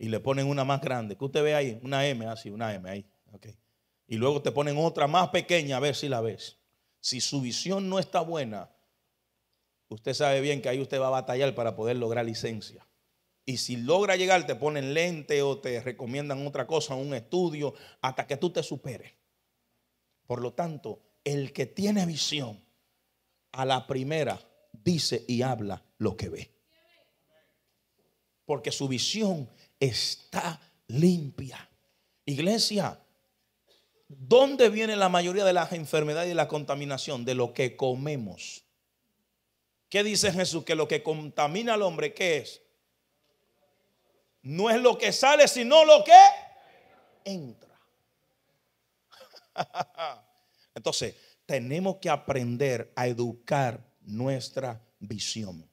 y le ponen una más grande. ¿Qué usted ve ahí? Una M, así, ah, una M ahí. Y luego te ponen otra más pequeña a ver si la ves. Si su visión no está buena, usted sabe bien que ahí usted va a batallar para poder lograr licencia. Y si logra llegar, te ponen lente o te recomiendan otra cosa, un estudio, hasta que tú te superes. Por lo tanto, el que tiene visión, a la primera dice y habla lo que ve. Porque su visión está limpia. Iglesia, ¿dónde viene la mayoría de las enfermedades y la contaminación? De lo que comemos. ¿Qué dice Jesús? Que lo que contamina al hombre, ¿qué es? No es lo que sale, sino lo que entra. Entonces, tenemos que aprender a educar nuestra visión.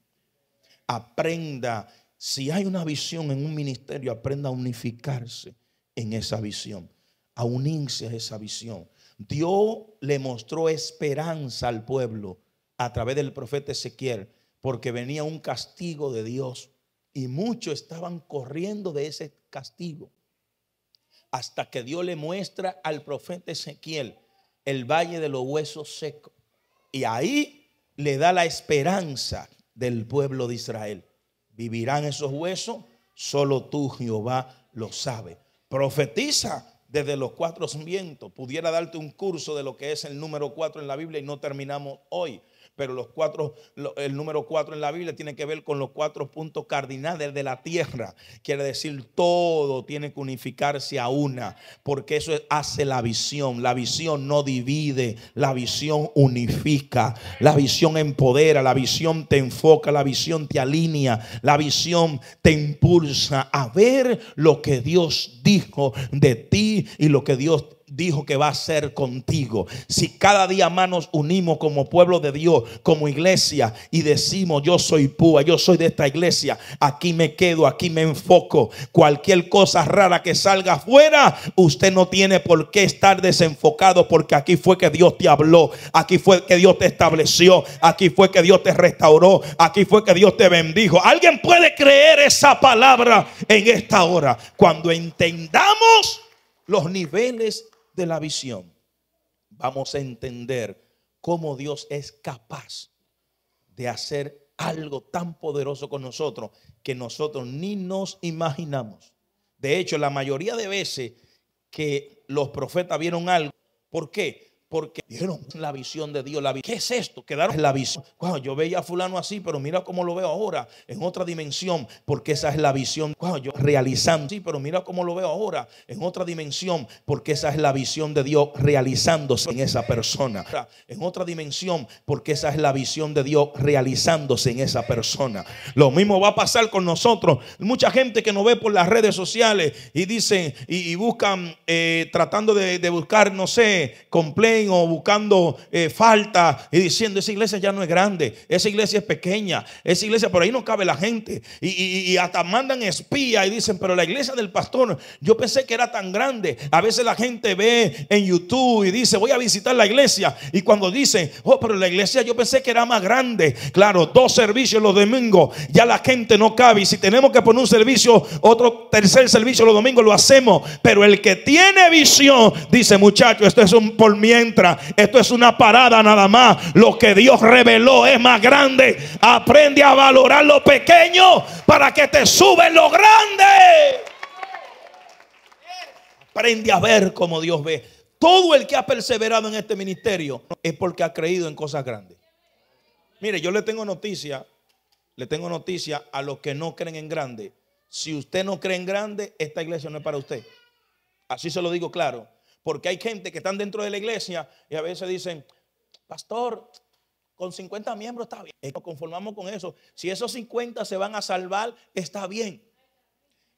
Aprenda si hay una visión en un ministerio, aprenda a unificarse en esa visión, a unirse a esa visión. Dios le mostró esperanza al pueblo a través del profeta Ezequiel, porque venía un castigo de Dios y muchos estaban corriendo de ese castigo. Hasta que Dios le muestra al profeta Ezequiel el valle de los huesos secos. Y ahí le da la esperanza del pueblo de Israel. ¿Vivirán esos huesos? Solo tú, Jehová, lo sabe Profetiza desde los cuatro vientos. Pudiera darte un curso de lo que es el número cuatro en la Biblia y no terminamos hoy pero los cuatro, el número cuatro en la Biblia tiene que ver con los cuatro puntos cardinales de la tierra. Quiere decir, todo tiene que unificarse a una, porque eso hace la visión. La visión no divide, la visión unifica, la visión empodera, la visión te enfoca, la visión te alinea, la visión te impulsa a ver lo que Dios dijo de ti y lo que Dios dijo que va a ser contigo. Si cada día más nos unimos como pueblo de Dios, como iglesia, y decimos, yo soy púa, yo soy de esta iglesia, aquí me quedo, aquí me enfoco. Cualquier cosa rara que salga afuera, usted no tiene por qué estar desenfocado, porque aquí fue que Dios te habló, aquí fue que Dios te estableció, aquí fue que Dios te restauró, aquí fue que Dios te bendijo. ¿Alguien puede creer esa palabra en esta hora? Cuando entendamos los niveles de la visión, vamos a entender cómo Dios es capaz de hacer algo tan poderoso con nosotros que nosotros ni nos imaginamos. De hecho, la mayoría de veces que los profetas vieron algo, ¿por qué? porque vieron la visión de Dios. La ¿Qué es esto? Quedaron en la visión. Cuando yo veía a fulano así, pero mira cómo lo veo ahora en otra dimensión, porque esa es la visión. Cuando yo realizando, sí, pero mira cómo lo veo ahora en otra dimensión, porque esa es la visión de Dios realizándose en esa persona. En otra dimensión, porque esa es la visión de Dios realizándose en esa persona. Lo mismo va a pasar con nosotros. Mucha gente que nos ve por las redes sociales y dicen y, buscan eh, tratando de, de buscar, no sé, completo o buscando eh, falta y diciendo, esa iglesia ya no es grande, esa iglesia es pequeña, esa iglesia por ahí no cabe la gente. Y, hasta mandan espía y dicen, pero la iglesia del pastor, yo pensé que era tan grande. A veces la gente ve en YouTube y dice, voy a visitar la iglesia. Y cuando dicen, oh, pero la iglesia yo pensé que era más grande. Claro, dos servicios los domingos, ya la gente no cabe. Y si tenemos que poner un servicio, otro tercer servicio los domingos, lo hacemos. Pero el que tiene visión dice, muchacho, esto es un por esto es una parada nada más. Lo que Dios reveló es más grande. Aprende a valorar lo pequeño para que te sube lo grande. Aprende a ver como Dios ve. Todo el que ha perseverado en este ministerio es porque ha creído en cosas grandes. Mire, yo le tengo noticia, le tengo noticia a los que no creen en grande. Si usted no cree en grande, esta iglesia no es para usted. Así se lo digo claro. Porque hay gente que están dentro de la iglesia y a veces dicen, pastor, con 50 miembros está bien. Eh, nos conformamos con eso. Si esos 50 se van a salvar, está bien.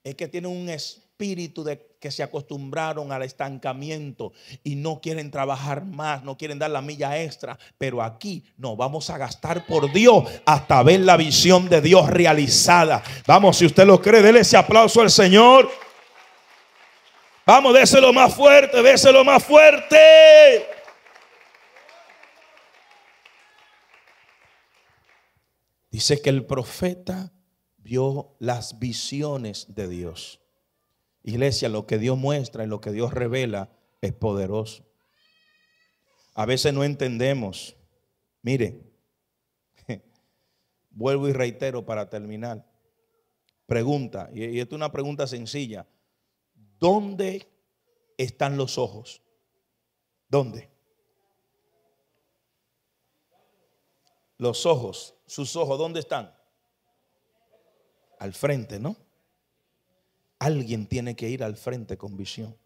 Es que tienen un espíritu de que se acostumbraron al estancamiento y no quieren trabajar más, no quieren dar la milla extra. Pero aquí no, vamos a gastar por Dios hasta ver la visión de Dios realizada. Vamos, si usted lo cree, déle ese aplauso al Señor. Vamos, déselo más fuerte, déselo más fuerte. Dice que el profeta vio las visiones de Dios. Iglesia, lo que Dios muestra y lo que Dios revela es poderoso. A veces no entendemos. Mire, vuelvo y reitero para terminar. Pregunta, y es una pregunta sencilla. ¿Dónde están los ojos? ¿Dónde? Los ojos, sus ojos, ¿dónde están? Al frente, ¿no? Alguien tiene que ir al frente con visión.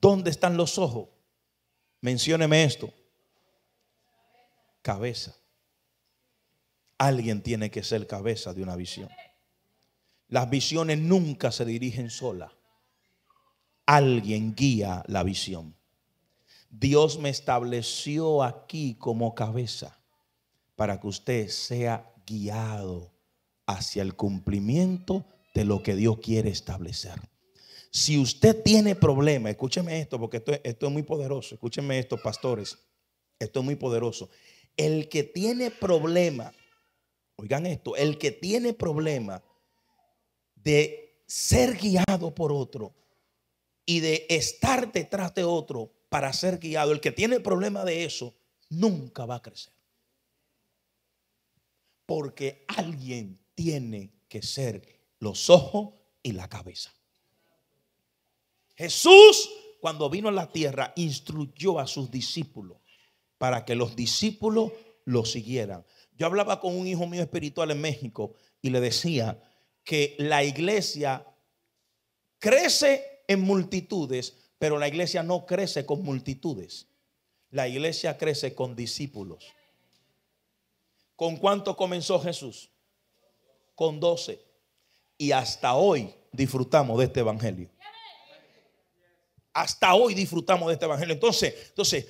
¿Dónde están los ojos? Mencióneme esto. Cabeza. Alguien tiene que ser cabeza de una visión. Las visiones nunca se dirigen sola. Alguien guía la visión. Dios me estableció aquí como cabeza para que usted sea guiado hacia el cumplimiento de lo que Dios quiere establecer. Si usted tiene problema, escúcheme esto, porque esto, esto es muy poderoso. Escúcheme esto, pastores. Esto es muy poderoso. El que tiene problema, oigan esto, el que tiene problema de ser guiado por otro y de estar detrás de otro para ser guiado, el que tiene el problema de eso, nunca va a crecer. Porque alguien tiene que ser los ojos y la cabeza. Jesús, cuando vino a la tierra, instruyó a sus discípulos para que los discípulos lo siguieran. Yo hablaba con un hijo mío espiritual en México y le decía, que la iglesia crece en multitudes, pero la iglesia no crece con multitudes. La iglesia crece con discípulos. ¿Con cuánto comenzó Jesús? Con doce. Y hasta hoy disfrutamos de este evangelio. Hasta hoy disfrutamos de este evangelio. Entonces, entonces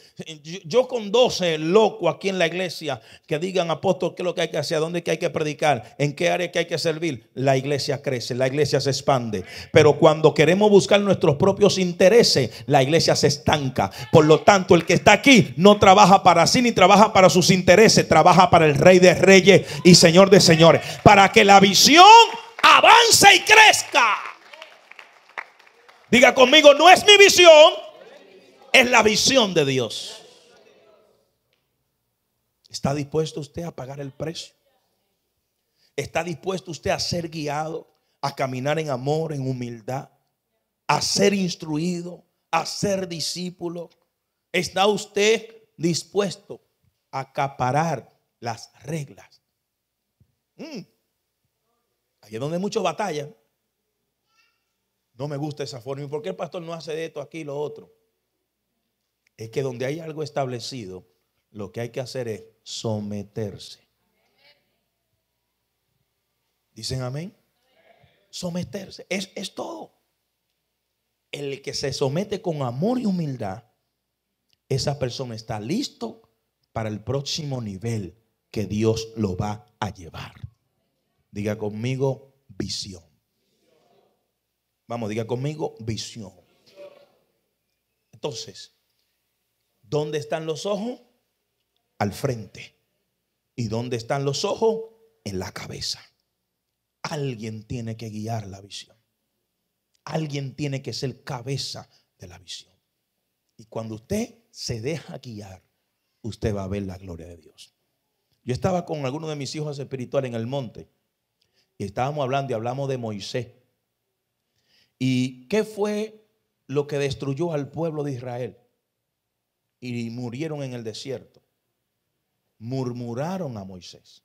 yo con 12 locos aquí en la iglesia que digan, apóstol, qué es lo que hay que hacer, dónde que hay que predicar, en qué área que hay que servir, la iglesia crece, la iglesia se expande. Pero cuando queremos buscar nuestros propios intereses, la iglesia se estanca. Por lo tanto, el que está aquí no trabaja para sí ni trabaja para sus intereses, trabaja para el Rey de Reyes y Señor de Señores, para que la visión avance y crezca. Diga conmigo, no es mi visión, es la visión de Dios. ¿Está dispuesto usted a pagar el precio? ¿Está dispuesto usted a ser guiado, a caminar en amor, en humildad, a ser instruido, a ser discípulo? ¿Está usted dispuesto a acaparar las reglas? Allí mm. Ahí es donde muchos batallan. No me gusta esa forma. ¿Y por qué el pastor no hace esto, aquí, lo otro? Es que donde hay algo establecido, lo que hay que hacer es someterse. ¿Dicen amén? Someterse. Es, es todo. El que se somete con amor y humildad, esa persona está listo para el próximo nivel que Dios lo va a llevar. Diga conmigo, visión. Vamos, diga conmigo, visión. Entonces, ¿dónde están los ojos? Al frente. ¿Y dónde están los ojos? En la cabeza. Alguien tiene que guiar la visión. Alguien tiene que ser cabeza de la visión. Y cuando usted se deja guiar, usted va a ver la gloria de Dios. Yo estaba con algunos de mis hijos espirituales en el monte y estábamos hablando y hablamos de Moisés. ¿Y qué fue lo que destruyó al pueblo de Israel? Y murieron en el desierto. Murmuraron a Moisés.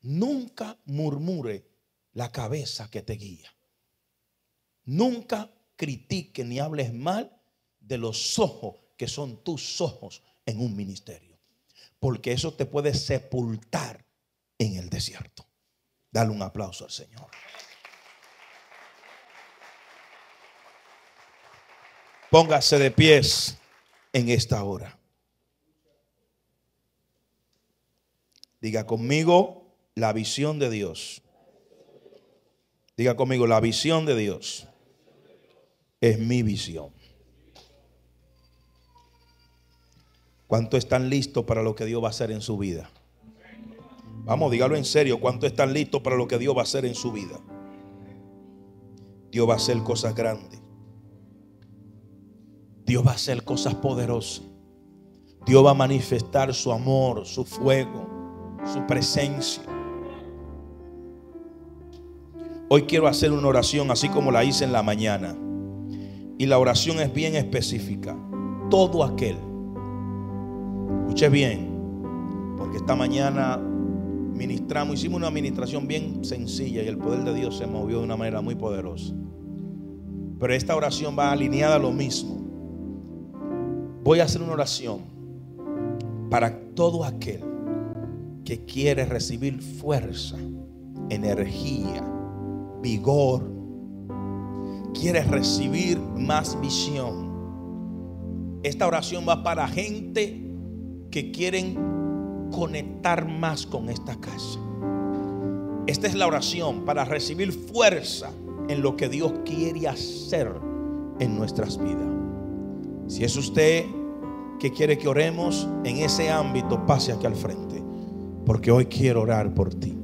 Nunca murmure la cabeza que te guía. Nunca critique ni hables mal de los ojos que son tus ojos en un ministerio. Porque eso te puede sepultar en el desierto. Dale un aplauso al Señor. Póngase de pies en esta hora. Diga conmigo la visión de Dios. Diga conmigo, la visión de Dios es mi visión. ¿Cuánto están listos para lo que Dios va a hacer en su vida? Vamos, dígalo en serio, ¿cuánto están listos para lo que Dios va a hacer en su vida? Dios va a hacer cosas grandes. Dios va a hacer cosas poderosas. Dios va a manifestar su amor, su fuego, su presencia. Hoy quiero hacer una oración así como la hice en la mañana. Y la oración es bien específica. Todo aquel. Escuche bien. Porque esta mañana ministramos, hicimos una administración bien sencilla y el poder de Dios se movió de una manera muy poderosa. Pero esta oración va alineada a lo mismo. Voy a hacer una oración para todo aquel que quiere recibir fuerza, energía, vigor, quiere recibir más visión. Esta oración va para gente que quieren conectar más con esta casa. Esta es la oración para recibir fuerza en lo que Dios quiere hacer en nuestras vidas. Si es usted que quiere que oremos en ese ámbito, pase aquí al frente, porque hoy quiero orar por ti.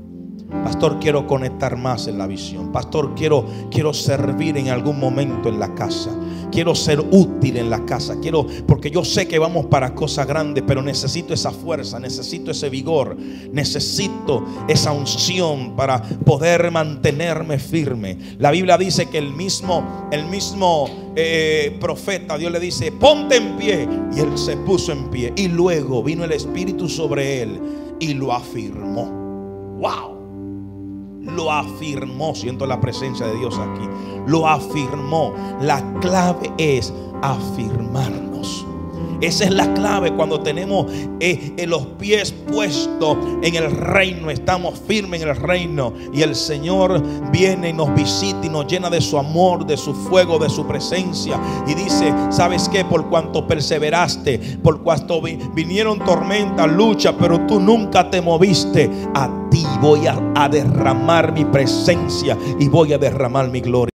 Pastor, quiero conectar más en la visión. Pastor, quiero, quiero servir en algún momento en la casa. Quiero ser útil en la casa. Quiero, porque yo sé que vamos para cosas grandes, pero necesito esa fuerza, necesito ese vigor, necesito esa unción para poder mantenerme firme. La Biblia dice que el mismo, el mismo eh, profeta, Dios le dice, ponte en pie. Y él se puso en pie. Y luego vino el Espíritu sobre él y lo afirmó. ¡Wow! lo afirmó, siento la presencia de Dios aquí, lo afirmó. La clave es afirmarnos. Esa es la clave cuando tenemos eh, eh, los pies puestos en el reino, estamos firmes en el reino y el Señor viene y nos visita y nos llena de su amor, de su fuego, de su presencia y dice, ¿sabes qué? Por cuanto perseveraste, por cuanto vinieron tormentas, lucha, pero tú nunca te moviste, a ti voy a derramar mi presencia y voy a derramar mi gloria.